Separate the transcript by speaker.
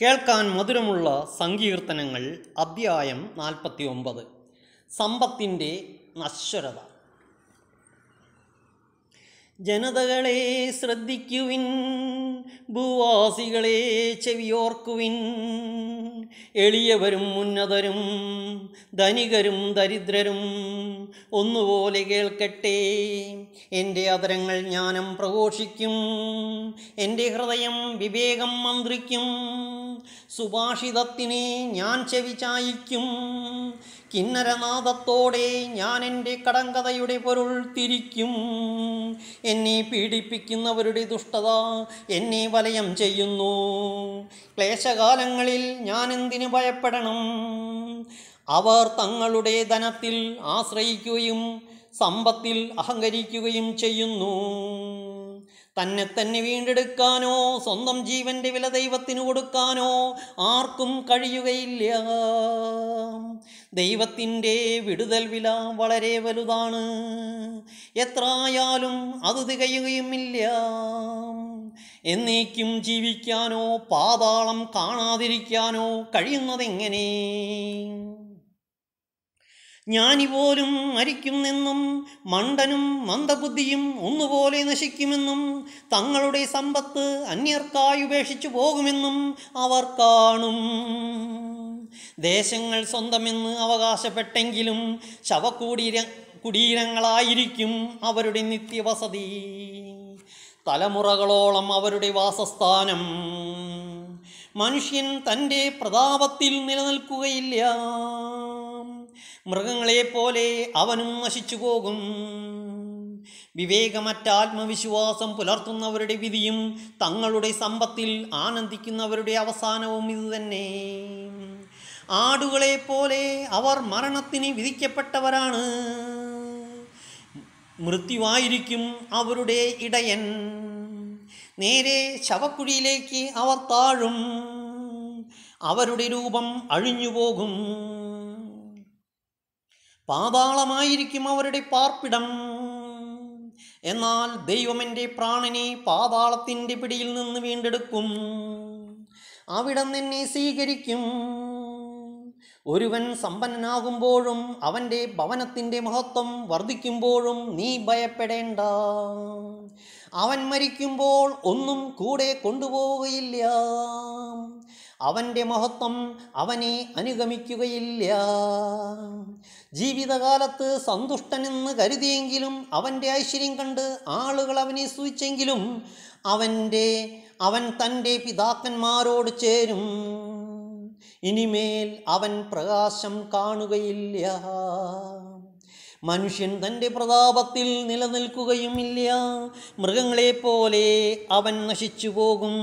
Speaker 1: കേൾക്കാൻ മധുരമുള്ള സങ്കീർത്തനങ്ങൾ അധ്യായം നാൽപ്പത്തി ഒമ്പത് സമ്പത്തിൻ്റെ നശ്വരത ജനതകളെ ശ്രദ്ധിക്കുവിൻ ഭൂവാസികളെ ചെവിയോർക്കുവിൻ എളിയവരും ഉന്നതരും ധനികരും ദരിദ്രരും ഒന്നുപോലെ കേൾക്കട്ടെ എൻ്റെ അതരങ്ങൾ ജ്ഞാനം പ്രഘോഷിക്കും എൻ്റെ ഹൃദയം വിവേകം മന്ത്രിക്കും സുഭാഷിതത്തിനെ ഞാൻ ചെവിചായിക്കും കിന്നരനാഥത്തോടെ ഞാൻ എൻ്റെ കടങ്കഥയുടെ പൊരുൾ തിരിക്കും എന്നെ പീഡിപ്പിക്കുന്നവരുടെ ദുഷ്ടത എന്നെ വലയം ചെയ്യുന്നു ക്ലേശകാലങ്ങളിൽ ഞാൻ എന്തിനു ഭയപ്പെടണം അവർ തങ്ങളുടെ ധനത്തിൽ ആശ്രയിക്കുകയും സമ്പത്തിൽ അഹങ്കരിക്കുകയും ചെയ്യുന്നു തന്നെ തന്നെ വീണ്ടെടുക്കാനോ സ്വന്തം ജീവന്റെ വില ദൈവത്തിന് കൊടുക്കാനോ ആർക്കും കഴിയുകയില്ല ദൈവത്തിൻ്റെ വിടുതൽ വില വളരെ വലുതാണ് എത്രയാലും അത് തികയുകയുമില്ല എന്നേക്കും ജീവിക്കാനോ പാതാളം കാണാതിരിക്കാനോ കഴിയുന്നതെങ്ങനെ ജ്ഞാനിപോലും മരിക്കുന്നെന്നും മണ്ടനും മന്ദബുദ്ധിയും ഒന്നുപോലെ നശിക്കുമെന്നും തങ്ങളുടെ സമ്പത്ത് അന്യർക്കായി ഉപേക്ഷിച്ചു പോകുമെന്നും അവർ കാണും ദേശങ്ങൾ സ്വന്തമെന്ന് അവകാശപ്പെട്ടെങ്കിലും ശവക്കൂടീര കുടീരങ്ങളായിരിക്കും അവരുടെ നിത്യവസതി തലമുറകളോളം അവരുടെ വാസസ്ഥാനം മനുഷ്യൻ തൻ്റെ പ്രതാപത്തിൽ നിലനിൽക്കുകയില്ല മൃഗങ്ങളെപ്പോലെ അവനും നശിച്ചു പോകും ആത്മവിശ്വാസം പുലർത്തുന്നവരുടെ വിധിയും തങ്ങളുടെ സമ്പത്തിൽ ആനന്ദിക്കുന്നവരുടെ അവസാനവും ഇതുതന്നെ ആടുകളെപ്പോലെ അവർ മരണത്തിന് വിധിക്കപ്പെട്ടവരാണ് മൃത്യുവായിരിക്കും അവരുടെ ഇടയൻ നേരെ ശവക്കുഴിയിലേക്ക് അവർ താഴും അവരുടെ രൂപം അഴിഞ്ഞുപോകും പാതാളമായിരിക്കും അവരുടെ പാർപ്പിടം എന്നാൽ ദൈവമെൻ്റെ പ്രാണനെ പാതാളത്തിൻ്റെ പിടിയിൽ നിന്ന് വീണ്ടെടുക്കും അവിടെ നിന്നെ സ്വീകരിക്കും ഒരുവൻ സമ്പന്നനാകുമ്പോഴും അവൻ്റെ ഭവനത്തിൻ്റെ മഹത്വം വർദ്ധിക്കുമ്പോഴും നീ ഭയപ്പെടേണ്ട അവൻ മരിക്കുമ്പോൾ ഒന്നും കൂടെ കൊണ്ടുപോവുകയില്ല അവൻ്റെ മഹത്വം അവനെ അനുഗമിക്കുകയില്ല ജീവിതകാലത്ത് സന്തുഷ്ടനെന്ന് കരുതിയെങ്കിലും അവൻ്റെ ഐശ്വര്യം കണ്ട് ആളുകൾ അവനെ സൂചിച്ചെങ്കിലും അവൻ്റെ അവൻ തൻ്റെ പിതാക്കന്മാരോട് ചേരും ഇനിമേൽ അവൻ പ്രകാശം കാണുകയില്ല മനുഷ്യൻ തൻ്റെ പ്രതാപത്തിൽ നിലനിൽക്കുകയുമില്ല മൃഗങ്ങളെപ്പോലെ അവൻ നശിച്ചു പോകും